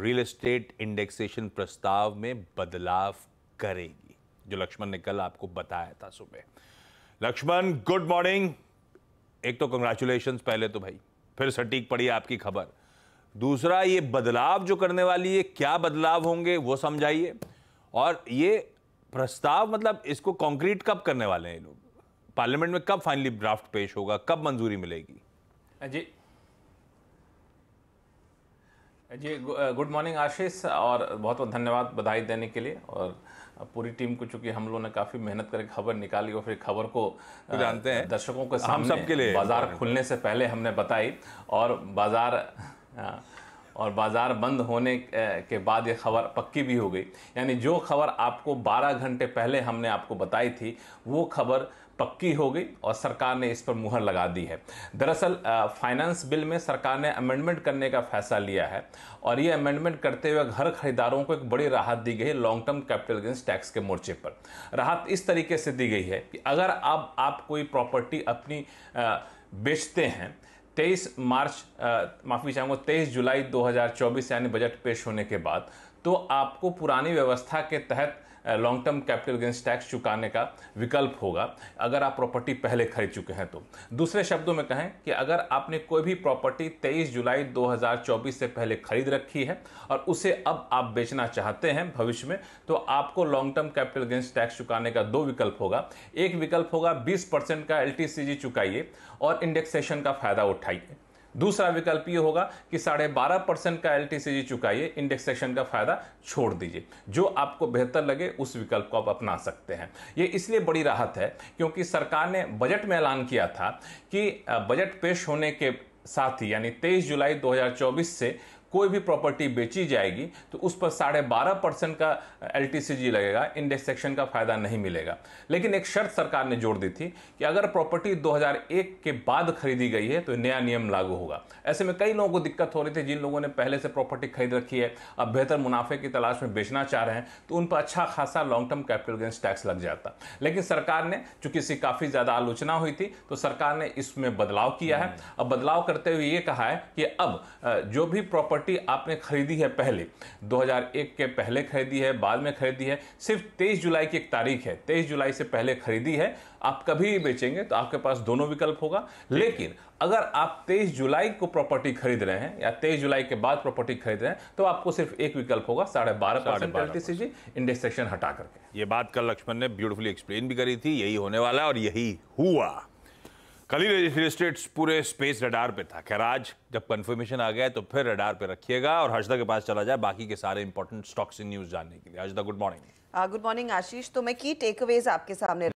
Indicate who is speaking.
Speaker 1: Real estate indexation प्रस्ताव में बदलाव करेगी जो लक्ष्मण ने कल आपको बताया था सुबह लक्ष्मण गुड मॉर्निंग एक तो कंग्रेचुलेशन पहले तो भाई फिर सटीक पड़ी आपकी खबर दूसरा ये बदलाव जो करने वाली है क्या बदलाव होंगे वो समझाइए और ये प्रस्ताव मतलब इसको कंक्रीट कब करने वाले हैं लोग पार्लियामेंट में कब फाइनली ड्राफ्ट पेश होगा कब
Speaker 2: मंजूरी मिलेगी जी जी गुड मॉर्निंग आशीष और बहुत बहुत धन्यवाद बधाई देने के लिए और पूरी टीम को चूंकि हम लोगों ने काफ़ी मेहनत करके खबर निकाली और फिर खबर को तो जानते हैं दर्शकों के सामने हम सब के लिए बाज़ार खुलने से पहले हमने बताई और बाज़ार और बाज़ार बंद होने के बाद ये खबर पक्की भी हो गई यानी जो खबर आपको 12 घंटे पहले हमने आपको बताई थी वो खबर पक्की हो गई और सरकार ने इस पर मुहर लगा दी है दरअसल फाइनेंस बिल में सरकार ने अमेंडमेंट करने का फैसला लिया है और ये अमेंडमेंट करते हुए घर खरीदारों को एक बड़ी राहत दी गई long term capital gains tax के मोर्चे पर राहत इस तरीके से दी गई है कि अगर अब आप, आप कोई प्रॉपर्टी अपनी आ, बेचते हैं तेईस मार्च माफ़ी चाहूँगा तेईस जुलाई 2024 यानी बजट पेश होने के बाद तो आपको पुरानी व्यवस्था के तहत long term capital gains tax चुकाने का विकल्प होगा अगर आप प्रॉपर्टी पहले खरीद चुके हैं तो दूसरे शब्दों में कहें कि अगर आपने कोई भी प्रॉपर्टी 23 जुलाई 2024 से पहले खरीद रखी है और उसे अब आप बेचना चाहते हैं भविष्य में तो आपको long term capital gains tax चुकाने का दो विकल्प होगा एक विकल्प होगा बीस का एल चुकाइए और इंडेक्सेशन का फ़ायदा उठाइए दूसरा विकल्प ये होगा कि साढ़े बारह परसेंट का एल चुकाइए इंडेक्सेशन का फायदा छोड़ दीजिए जो आपको बेहतर लगे उस विकल्प को आप अपना सकते हैं ये इसलिए बड़ी राहत है क्योंकि सरकार ने बजट में ऐलान किया था कि बजट पेश होने के साथ ही यानी 23 जुलाई 2024 से कोई भी प्रॉपर्टी बेची जाएगी तो उस पर साढ़े बारह परसेंट का एल लगेगा इंडेक्स सेक्शन का फायदा नहीं मिलेगा लेकिन एक शर्त सरकार ने जोड़ दी थी कि अगर प्रॉपर्टी 2001 के बाद खरीदी गई है तो नया नियम लागू होगा ऐसे में कई लोगों को दिक्कत हो रही थी जिन लोगों ने पहले से प्रॉपर्टी खरीद रखी है अब बेहतर मुनाफे की तलाश में बेचना चाह रहे हैं तो उन पर अच्छा खासा long term capital gains tax लग जाता लेकिन सरकार ने चूंकि इसकी काफ़ी ज़्यादा आलोचना हुई थी तो सरकार ने इसमें बदलाव किया है हम्म। अब बदलाव करते हुए ये कहा है कि अब जो भी प्रॉपर्टी प्रॉपर्टी आपने खरीदी है पहले 2001 के पहले खरीदी है बाद में खरीदी है सिर्फ 23 जुलाई की एक तारीख है 23 जुलाई से पहले खरीदी है आप कभी भी बेचेंगे तो आपके पास दोनों विकल्प होगा लेकिन अगर आप 23 जुलाई को प्रॉपर्टी खरीद रहे हैं या 23 जुलाई के बाद प्रॉपर्टी खरीद रहे हैं तो आपको सिर्फ एक विकल्प होगा साढ़े बारह परसेंट इंडेक्सेशन हटा करके ये बात कल
Speaker 1: लक्ष्मण ने ब्यूटीफुली एक्सप्लेन भी करी थी यही होने वाला और यही हुआ कल ही रजिस्ट्रेट पूरे स्पेस रडार पे था खैर आज जब कंफर्मेशन आ गया तो फिर रडार पे रखिएगा और हर्षदा के पास चला जाए बाकी के सारे इंपॉर्टेंट स्टॉक्स इन न्यूज जानने के लिए Harshada good morning
Speaker 2: good morning Ashish तो मैं की टेकअवेज आपके सामने